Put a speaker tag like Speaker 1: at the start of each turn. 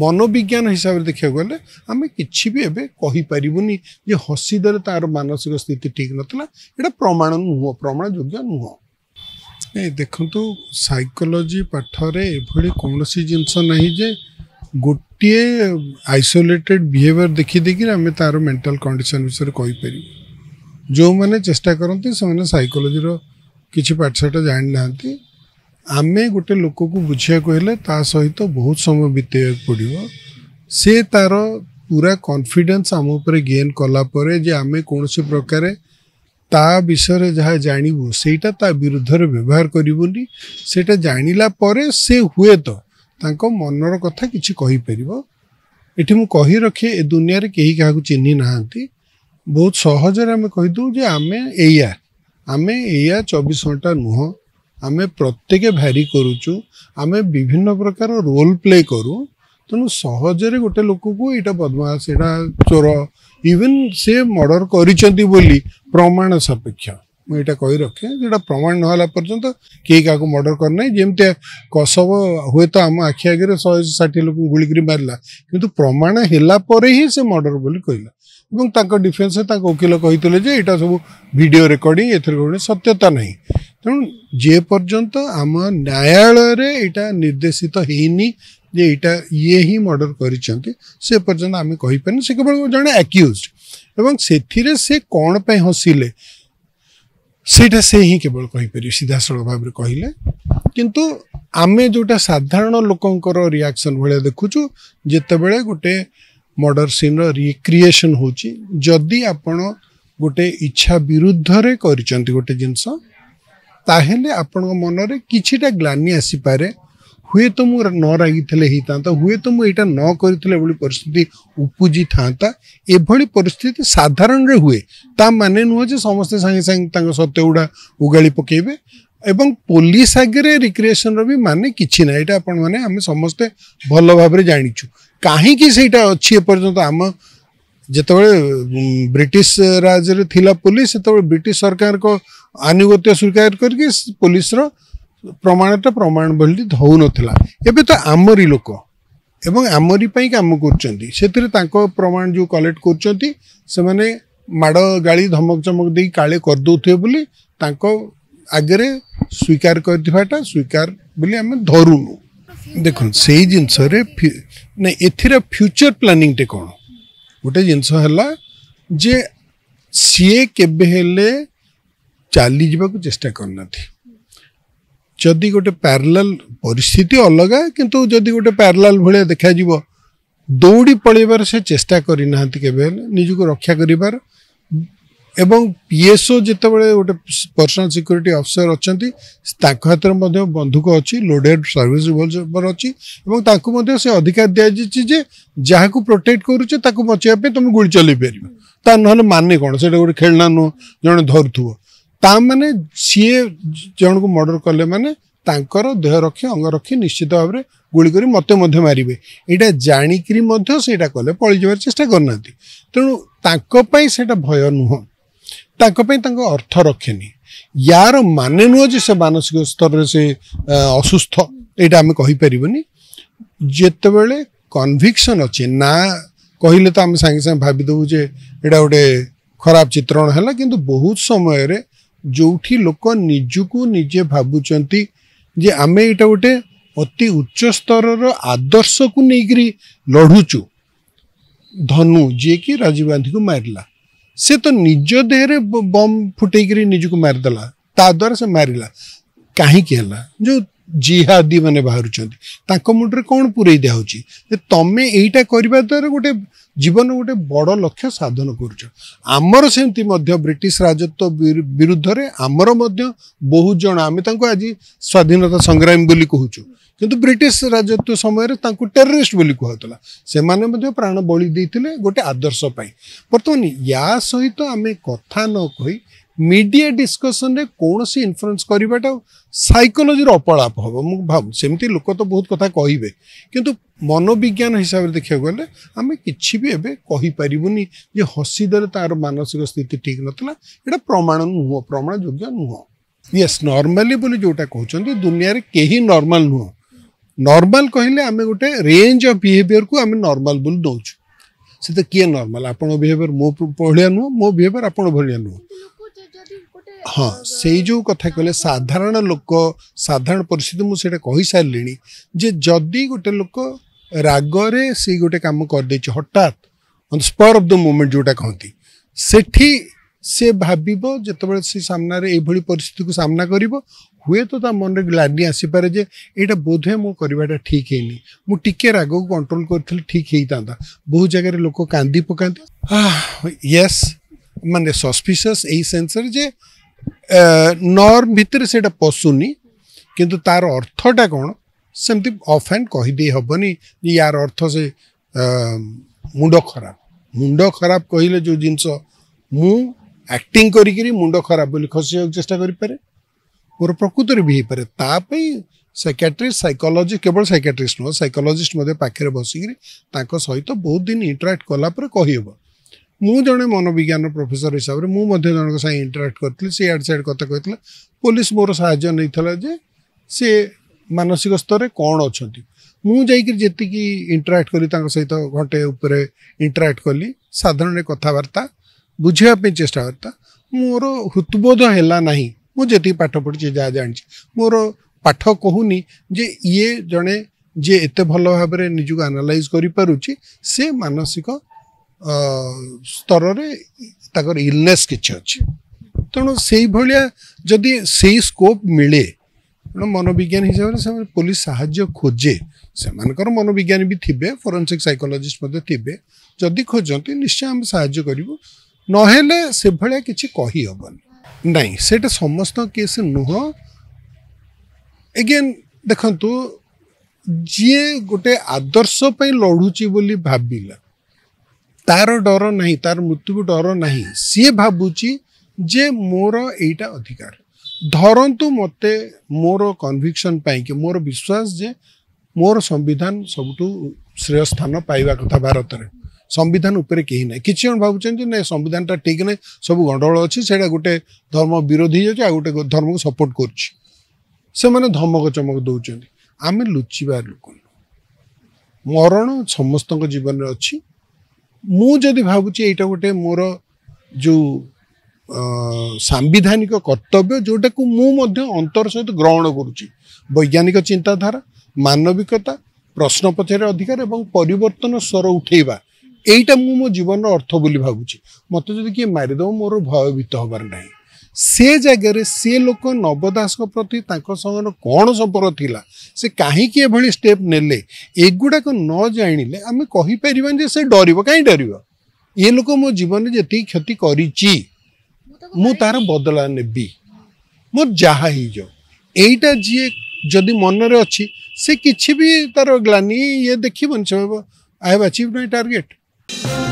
Speaker 1: ମନୋବିଜ୍ଞାନ ହିସାବରେ ଦେଖିବାକୁ ଗଲେ ଆମେ କିଛି ବି ଏବେ କହିପାରିବୁନି ଯେ ହସିଦରେ ତାର ମାନସିକ ସ୍ଥିତି ଠିକ୍ ନଥିଲା ଏଇଟା ପ୍ରମାଣ ନୁହଁ ପ୍ରମାଣ ଯୋଗ୍ୟ ନୁହଁ ଏ ଦେଖନ୍ତୁ ସାଇକୋଲୋଜି ପାଠରେ ଏଭଳି କୌଣସି ଜିନିଷ ନାହିଁ ଯେ ଗୋଟିଏ ଆଇସୋଲେଟେଡ୍ ବିହେଭିଅର୍ ଦେଖିଦେଇକିରି ଆମେ ତାର ମେଣ୍ଟାଲ କଣ୍ଡିସନ୍ ବିଷୟରେ କହିପାରିବୁ ଯେଉଁମାନେ ଚେଷ୍ଟା କରନ୍ତି ସେମାନେ ସାଇକୋଲୋଜିର କିଛି ପାଠଶାଠ ଜାଣିନାହାନ୍ତି ଆମେ ଗୋଟେ ଲୋକକୁ ବୁଝିବାକୁ ହେଲେ ତା ସହିତ ବହୁତ ସମୟ ବିତେଇବାକୁ ପଡ଼ିବ ସେ ତାର ପୁରା କନଫିଡେନ୍ସ ଆମ ଉପରେ ଗେନ୍ କଲା ପରେ ଯେ ଆମେ କୌଣସି ପ୍ରକାରେ ତା ବିଷୟରେ ଯାହା ଜାଣିବୁ ସେଇଟା ତା ବିରୁଦ୍ଧରେ ବ୍ୟବହାର କରିବୁନି ସେଇଟା ଜାଣିଲା ପରେ ସେ ହୁଏତ ତାଙ୍କ ମନର କଥା କିଛି କହିପାରିବ ଏଠି ମୁଁ କହି ରଖେ ଏ ଦୁନିଆରେ କେହି କାହାକୁ ଚିହ୍ନି ନାହାନ୍ତି ବହୁତ ସହଜରେ ଆମେ କହିଦେଉ ଯେ ଆମେ ଏଇଆ ଆମେ ଏଇଆ ଚବିଶ ଘଣ୍ଟା ନୁହଁ ଆମେ ପ୍ରତ୍ୟେକ ଭ୍ୟାରି କରୁଛୁ ଆମେ ବିଭିନ୍ନ ପ୍ରକାର ରୋଲ୍ ପ୍ଲେ କରୁ ତେଣୁ ସହଜରେ ଗୋଟେ ଲୋକକୁ ଏଇଟା ବଦମାସ ଏଇଟା ଚୋର ଇଭେନ୍ ସେ ମର୍ଡ଼ର କରିଛନ୍ତି ବୋଲି ପ୍ରମାଣ ସାପେକ୍ଷ ମୁଁ ଏଇଟା କହି ରଖେ ଯେଉଁଟା ପ୍ରମାଣ ନହେଲା ପର୍ଯ୍ୟନ୍ତ କେହି କାହାକୁ ମର୍ଡ଼ର କରିନାହିଁ ଯେମିତି କସବ ହୁଏତ ଆମ ଆଖି ଆଗରେ ଶହେ ଷାଠିଏ ଲୋକଙ୍କୁ ଗୁଳିକରି ମାରିଲା କିନ୍ତୁ ପ୍ରମାଣ ହେଲା ପରେ ହିଁ ସେ ମର୍ଡ଼ର ବୋଲି କହିଲା ଏବଂ ତାଙ୍କ ଡିଫେନ୍ସରେ ତାଙ୍କ ଓକିଲ କହିଥିଲେ ଯେ ଏଇଟା ସବୁ ଭିଡ଼ିଓ ରେକର୍ଡିଂ ଏଥିରେ କୌଣସି ସତ୍ୟତା ନାହିଁ ତେଣୁ ଯେ ପର୍ଯ୍ୟନ୍ତ ଆମ ନ୍ୟାୟାଳୟରେ ଏଇଟା ନିର୍ଦ୍ଦେଶିତ ହେଇନି ଯେ ଏଇଟା ଇଏ ହିଁ ମର୍ଡ଼ର କରିଛନ୍ତି ସେ ପର୍ଯ୍ୟନ୍ତ ଆମେ କହିପାରିନୁ ସେ କେବଳ ଜଣେ ଆକ୍ୟୁଜ୍ ଏବଂ ସେଥିରେ ସେ କ'ଣ ପାଇଁ ହସିଲେ ସେଇଟା ସେ ହିଁ କେବଳ କହିପାରିବେ ସିଧାସଳଖ ଭାବରେ କହିଲେ କିନ୍ତୁ ଆମେ ଯେଉଁଟା ସାଧାରଣ ଲୋକଙ୍କର ରିଆକ୍ସନ୍ ଭଳିଆ ଦେଖୁଛୁ ଯେତେବେଳେ ଗୋଟେ ମର୍ଡ଼ର ସିନ୍ର ରିକ୍ରିଏସନ୍ ହେଉଛି ଯଦି ଆପଣ ଗୋଟେ ଇଚ୍ଛା ବିରୁଦ୍ଧରେ କରିଛନ୍ତି ଗୋଟେ ଜିନିଷ ତାହେଲେ ଆପଣଙ୍କ ମନରେ କିଛିଟା ଗ୍ଲାନି ଆସିପାରେ ହୁଏତ ମୁଁ ନ ରାଗିଥିଲେ ହେଇଥାନ୍ତା ହୁଏତ ମୁଁ ଏଇଟା ନ କରିଥିଲେ ଏଭଳି ପରିସ୍ଥିତି ଉପୁଜିଥାନ୍ତା ଏଭଳି ପରିସ୍ଥିତି ସାଧାରଣରେ ହୁଏ ତା ମାନେ ନୁହଁ ଯେ ସମସ୍ତେ ସାଙ୍ଗେ ସାଙ୍ଗେ ତାଙ୍କ ସତ୍ୟଗୁଡ଼ା ଉଗାଳି ପକାଇବେ ଏବଂ ପୋଲିସ ଆଗରେ ରିକ୍ରିଏସନ୍ର ବି ମାନେ କିଛି ନାହିଁ ଏଇଟା ଆପଣମାନେ ଆମେ ସମସ୍ତେ ଭଲ ଭାବରେ ଜାଣିଛୁ କାହିଁକି ସେଇଟା ଅଛି ଏପର୍ଯ୍ୟନ୍ତ ଆମ जिते ब्रिटिश राज्य पुलिस से ब्रिटिश सरकार को आनुगत्य स्वीकार कर पुलिस प्रमाण तो प्रमाण बल्कि धोन एवं तो आमरी लोक एवं आमरी कम कर प्रमाण जो कलेक्ट करड़ गाड़ी धमक चमक दे काले करदे आगे स्वीकार कर स्वीकार बोली आम धरूनु देख से ए फ्यूचर प्लानिंगटे कौन गोटे जिनस जे सीए के चली जा चेष्टा करना जदि गोटे पारलाल पिस्थित अलग कितु जदि गोटे पारलाल भाया देखा दौड़ी पलिबार से चेस्टा करना के निजी रक्षा कर ଏବଂ ପିଏସ୍ଓ ଯେତେବେଳେ ଗୋଟେ ପର୍ସନାଲ ସିକ୍ୟୁରିଟି ଅଫିସର ଅଛନ୍ତି ତାଙ୍କ ହାତରେ ମଧ୍ୟ ବନ୍ଧୁକ ଅଛି ଲୋଡେଡ୍ ସର୍ଭିସ ରିଭଲଭର ଅଛି ଏବଂ ତାଙ୍କୁ ମଧ୍ୟ ସେ ଅଧିକାର ଦିଆଯାଇଛି ଯେ ଯାହାକୁ ପ୍ରୋଟେକ୍ଟ କରୁଛେ ତାକୁ ବଞ୍ଚେଇବା ପାଇଁ ତୁମେ ଗୁଳି ଚଲେଇ ପାରିବ ତା ନହେଲେ ମାନେ କ'ଣ ସେଇଟା ଗୋଟେ ଖେଳନା ନୁହଁ ଜଣେ ଧରୁଥିବ ତା ମାନେ ସିଏ ଜଣକୁ ମର୍ଡର କଲେ ମାନେ ତାଙ୍କର ଦେହ ରଖି ଅଙ୍ଗ ରଖି ନିଶ୍ଚିତ ଭାବରେ ଗୁଳି କରି ମୋତେ ମଧ୍ୟ ମାରିବେ ଏଇଟା ଜାଣିକିରି ମଧ୍ୟ ସେଇଟା କଲେ ପଳିଯିବାର ଚେଷ୍ଟା କରୁନାହାନ୍ତି ତେଣୁ ତାଙ୍କ ପାଇଁ ସେଇଟା ଭୟ ନୁହଁ ତାଙ୍କ ପାଇଁ ତାଙ୍କ ଅର୍ଥ ରଖେନି ୟାର ମାନେ ନୁହଁ ଯେ ସେ ମାନସିକ ସ୍ତରରେ ସେ ଅସୁସ୍ଥ ଏଇଟା ଆମେ କହିପାରିବୁନି ଯେତେବେଳେ କନଭିକ୍ସନ୍ ଅଛି ନା କହିଲେ ତ ଆମେ ସାଙ୍ଗେ ସାଙ୍ଗେ ଭାବିଦେବୁ ଯେ ଏଇଟା ଗୋଟେ ଖରାପ ଚିତ୍ରଣ ହେଲା କିନ୍ତୁ ବହୁତ ସମୟରେ ଯେଉଁଠି ଲୋକ ନିଜକୁ ନିଜେ ଭାବୁଛନ୍ତି ଯେ ଆମେ ଏଇଟା ଗୋଟେ ଅତି ଉଚ୍ଚ ସ୍ତରର ଆଦର୍ଶକୁ ନେଇକରି ଲଢ଼ୁଛୁ ଧନୁ ଯିଏକି ରାଜୀବ ଗାନ୍ଧୀକୁ ମାରିଲା से तो निज देह बम फुटे निजी को मारिदेला ताद्वारा से मारा कहीं जो ଜିହାଦୀମାନେ ବାହାରୁଛନ୍ତି ତାଙ୍କ ମୁଣ୍ଡରେ କ'ଣ ପୂରେଇ ଦିଆହେଉଛି ଯେ ତମେ ଏଇଟା କରିବା ଦ୍ୱାରା ଗୋଟେ ଜୀବନ ଗୋଟେ ବଡ଼ ଲକ୍ଷ୍ୟ ସାଧନ କରୁଛ ଆମର ସେମିତି ମଧ୍ୟ ବ୍ରିଟିଶ ରାଜତ୍ୱ ବିରୁଦ୍ଧରେ ଆମର ମଧ୍ୟ ବହୁତ ଜଣ ଆମେ ତାଙ୍କୁ ଆଜି ସ୍ୱାଧୀନତା ସଂଗ୍ରାମୀ ବୋଲି କହୁଛୁ କିନ୍ତୁ ବ୍ରିଟିଶ ରାଜତ୍ୱ ସମୟରେ ତାଙ୍କୁ ଟେରରିଷ୍ଟ ବୋଲି କୁହାହେଉଥିଲା ସେମାନେ ମଧ୍ୟ ପ୍ରାଣ ବଳି ଦେଇଥିଲେ ଗୋଟେ ଆଦର୍ଶ ପାଇଁ ବର୍ତ୍ତମାନ ୟା ସହିତ ଆମେ କଥା ନ କହି मीडिया डिस्कसन में कौन सी इनफ्लुएंस करवाटा सैकोलोजी अपलाप हम मुझे भाव सेमती लोक तो बहुत कथा कहे कि मनोविज्ञान हिसाब से देखा गले आम कि एवं जे हसीदर तार मानसिक स्थिति ठीक नाला यहाँ प्रमाण नुह प्रमाण योग्य नुह ये नर्माली बोली जोटा कहते दुनिया में कहीं नर्माल नुह नर्माल कहले आम गोटे रेज अफ बिहेयर को आम नर्माल बोल दौ से तो किए नर्माल आपहेयर मो भाया नुह मो बिहेयर आप भाया नुह ହଁ ସେଇ ଯେଉଁ କଥା କହିଲେ ସାଧାରଣ ଲୋକ ସାଧାରଣ ପରିସ୍ଥିତି ମୁଁ ସେଇଟା କହିସାରିଲିଣି ଯେ ଯଦି ଗୋଟେ ଲୋକ ରାଗରେ ସେଇ ଗୋଟେ କାମ କରିଦେଇଛି ହଠାତ୍ on spur of the moment ଯେଉଁଟା କହନ୍ତି ସେଠି ସେ ଭାବିବ ଯେତେବେଳେ ସେ ସାମ୍ନାରେ ଏଇଭଳି ପରିସ୍ଥିତିକୁ ସାମ୍ନା କରିବ ହୁଏତ ତା ମନରେ ଗ୍ଲାନି ଆସିପାରେ ଯେ ଏଇଟା ବୋଧହୁଏ ମୁଁ କରିବାଟା ଠିକ୍ ହେଇନି ମୁଁ ଟିକେ ରାଗକୁ କଣ୍ଟ୍ରୋଲ କରିଥିଲି ଠିକ୍ ହେଇଥାନ୍ତା ବହୁ ଜାଗାରେ ଲୋକ କାନ୍ଦି ପକାନ୍ତି ୟେସ୍ ମାନେ ସସ୍ପିସିୟସ୍ ଏଇ ସେନ୍ସରେ ଯେ ନର୍ମ ଭିତରେ ସେଇଟା ପଶୁନି କିନ୍ତୁ ତାର ଅର୍ଥଟା କ'ଣ ସେମିତି ଅଫ୍ ହ୍ୟାଣ୍ଡ କହିଦେଇ ହେବନି ୟାର ଅର୍ଥ ସେ ମୁଣ୍ଡ ଖରାପ ମୁଣ୍ଡ ଖରାପ କହିଲେ ଯେଉଁ ଜିନିଷ ମୁଁ ଆକ୍ଟିଂ କରିକିରି ମୁଣ୍ଡ ଖରାପ ବୋଲି ଖସିବାକୁ ଚେଷ୍ଟା କରିପାରେ ମୋର ପ୍ରକୃତରେ ବି ହେଇପାରେ ତା ପାଇଁ ସାଇକାଟ୍ରିଷ୍ଟ ସାଇକୋଲୋଜି କେବଳ ସାଇକାଟ୍ରିଷ୍ଟ ନୁହଁ ସାଇକୋଲୋଜିଷ୍ଟ ମଧ୍ୟ ପାଖରେ ବସିକିରି ତାଙ୍କ ସହିତ ବହୁତ ଦିନ ଇଣ୍ଟରାକ୍ଟ କଲା ପରେ କହିହେବ ମୁଁ ଜଣେ ମନୋବିଜ୍ଞାନ ପ୍ରଫେସର ହିସାବରେ ମୁଁ ମଧ୍ୟ ଜଣଙ୍କ ସାଙ୍ଗେ ଇଣ୍ଟରାକ୍ଟ କରିଥିଲି ସେ ଆଡ଼ ସାଇଡ଼ କଥା କହିଥିଲା ପୋଲିସ ମୋର ସାହାଯ୍ୟ ନେଇଥିଲା ଯେ ସେ ମାନସିକ ସ୍ତରରେ କ'ଣ ଅଛନ୍ତି ମୁଁ ଯାଇକି ଯେତିକି ଇଣ୍ଟରାକ୍ଟ କଲି ତାଙ୍କ ସହିତ ଘଣ୍ଟେ ଉପରେ ଇଣ୍ଟରାକ୍ଟ କଲି ସାଧାରଣ କଥାବାର୍ତ୍ତା ବୁଝିବା ପାଇଁ ଚେଷ୍ଟାବାର୍ତ୍ତା ମୋର ହୃତବୋଧ ହେଲା ନାହିଁ ମୁଁ ଯେତିକି ପାଠ ପଢ଼ିଛି ଯାହା ଜାଣିଛି ମୋର ପାଠ କହୁନି ଯେ ଇଏ ଜଣେ ଯିଏ ଏତେ ଭଲ ଭାବରେ ନିଜକୁ ଆନାଲାଇଜ୍ କରିପାରୁଛି ସେ ମାନସିକ ସ୍ତରରେ ତାଙ୍କର ଇଲନେସ୍ କିଛି ଅଛି ତେଣୁ ସେଇଭଳିଆ ଯଦି ସେଇ ସ୍କୋପ୍ ମିଳେ ତେଣୁ ମନୋବିଜ୍ଞାନ ହିସାବରେ ସେମାନେ ପୋଲିସ ସାହାଯ୍ୟ ଖୋଜେ ସେମାନଙ୍କର ମନୋବିଜ୍ଞାନୀ ବି ଥିବେ ଫୋରେନ୍ସିକ୍ ସାଇକୋଲୋଜିଷ୍ଟ ମଧ୍ୟ ଥିବେ ଯଦି ଖୋଜନ୍ତି ନିଶ୍ଚୟ ଆମେ ସାହାଯ୍ୟ କରିବୁ ନହେଲେ ସେଭଳିଆ କିଛି କହିହେବନି ନାଇଁ ସେଇଟା ସମସ୍ତଙ୍କ କେସ୍ ନୁହଁ ଏଗେନ୍ ଦେଖନ୍ତୁ ଯିଏ ଗୋଟେ ଆଦର୍ଶ ପାଇଁ ଲଢ଼ୁଛି ବୋଲି ଭାବିଲା ତାର ଡର ନାହିଁ ତାର ମୃତ୍ୟୁକୁ ଡର ନାହିଁ ସିଏ ଭାବୁଛି ଯେ ମୋର ଏଇଟା ଅଧିକାର ଧରନ୍ତୁ ମୋତେ ମୋର କନଭିକ୍ସନ୍ ପାଇଁକି ମୋର ବିଶ୍ୱାସ ଯେ ମୋର ସମ୍ବିଧାନ ସବୁଠୁ ଶ୍ରେୟ ସ୍ଥାନ ପାଇବା କଥା ଭାରତରେ ସମ୍ବିଧାନ ଉପରେ କେହି ନାହିଁ କିଛି ଜଣ ଭାବୁଛନ୍ତି ନାଇଁ ସମ୍ବିଧାନଟା ଠିକ୍ ନାହିଁ ସବୁ ଗଣ୍ଡଗୋଳ ଅଛି ସେଇଟା ଗୋଟେ ଧର୍ମ ବିରୋଧୀ ହେଇଯାଉଛି ଆଉ ଗୋଟେ ଧର୍ମକୁ ସପୋର୍ଟ କରୁଛି ସେମାନେ ଧମକ ଚମକ ଦେଉଛନ୍ତି ଆମେ ଲୁଚିବାର ଲୋକ ନୁହଁ ମରଣ ସମସ୍ତଙ୍କ ଜୀବନରେ ଅଛି भुटा गटे म जो साम्विधानिक कर्तव्य जोटाको मतर सहित ग्रहण गरु वैज्ञानिक चिन्ताधारा मानविकता प्रश्न पछेर अधिकार परिवर्तन स्वर उठैवा एटा मो जी र अर्थ पनि भाइ मारिद म भयभीत हबार नै ସେ ଜାଗାରେ ସେ ଲୋକ ନବ ଦାସଙ୍କ ପ୍ରତି ତାଙ୍କ ସାଙ୍ଗର କ'ଣ ସମ୍ପର୍କ ଥିଲା ସେ କାହିଁକି ଏଭଳି ଷ୍ଟେପ୍ ନେଲେ ଏଗୁଡ଼ାକ ନ ଜାଣିଲେ ଆମେ କହିପାରିବାନି ଯେ ସେ ଡରିବ କାହିଁ ଡରିବ ଏ ଲୋକ ମୋ ଜୀବନରେ ଯେତିକି କ୍ଷତି କରିଛି ମୁଁ ତାର ବଦଲା ନେବି ମୋର ଯାହା ହେଇଯାଉ ଏଇଟା ଯିଏ ଯଦି ମନରେ ଅଛି ସେ କିଛି ବି ତାର ଗ୍ଲାନି ଇଏ ଦେଖିବନି ସେ ଭାବ I have achieve my target